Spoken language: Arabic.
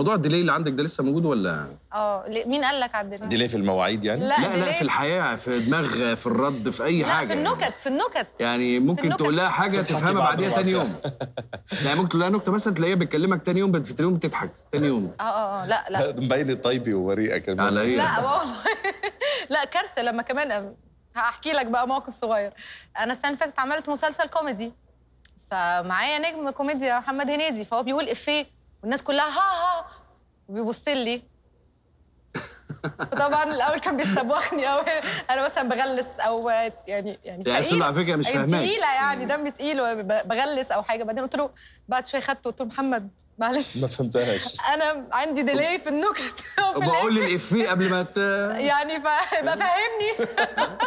موضوع الديلي اللي عندك ده لسه موجود ولا اه مين قال لك على الديلي ديلي في المواعيد يعني لا لا, لا في الحياه في دماغ في الرد في اي لا حاجه في النكت يعني. في النكت يعني ممكن تقول لها حاجه تفهمها بعديها ثاني يوم لا ممكن تقول لها نكته مثلا تلاقيها بتكلمك ثاني يوم تاني يوم بتضحك ثاني يوم اه،, اه اه لا لا مبين طيبي ووريقه كمان لا والله لا كارثه لما كمان هحكي لك بقى موقف صغير انا السنه اللي فاتت عملت مسلسل كوميدي فمعايا نجم كوميديا محمد هنيدي فهو بيقول افيه والناس كلها ها ها وبيبص لي طبعا الاول كان بيستبوخني قوي انا مثلا بغلس او يعني يعني, يعني تقيل على فكره مش يعني فاهمك تقيله يعني دمي تقيل بغلس او حاجه بعدين قلت له بعد شويه خدته قلت له محمد معلش ما فهمتهاش انا عندي ديلي في النكت وبقول الافيه قبل ما يعني ف... فهمني